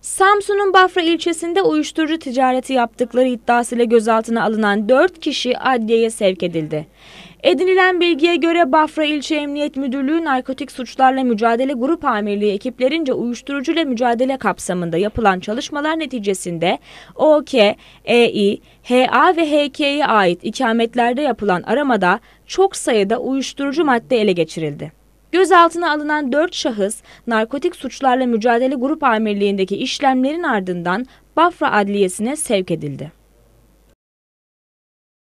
Samsun'un Bafra ilçesinde uyuşturucu ticareti yaptıkları iddiasıyla gözaltına alınan 4 kişi adliyeye sevk edildi. Edinilen bilgiye göre Bafra İlçe Emniyet Müdürlüğü Narkotik Suçlarla Mücadele Grup Amirliği ekiplerince uyuşturucu ile mücadele kapsamında yapılan çalışmalar neticesinde OK, EI, HA ve HK'ye ait ikametlerde yapılan aramada çok sayıda uyuşturucu madde ele geçirildi. Gözaltına alınan 4 şahıs narkotik suçlarla mücadele grup amirliğindeki işlemlerin ardından Bafra Adliyesi'ne sevk edildi.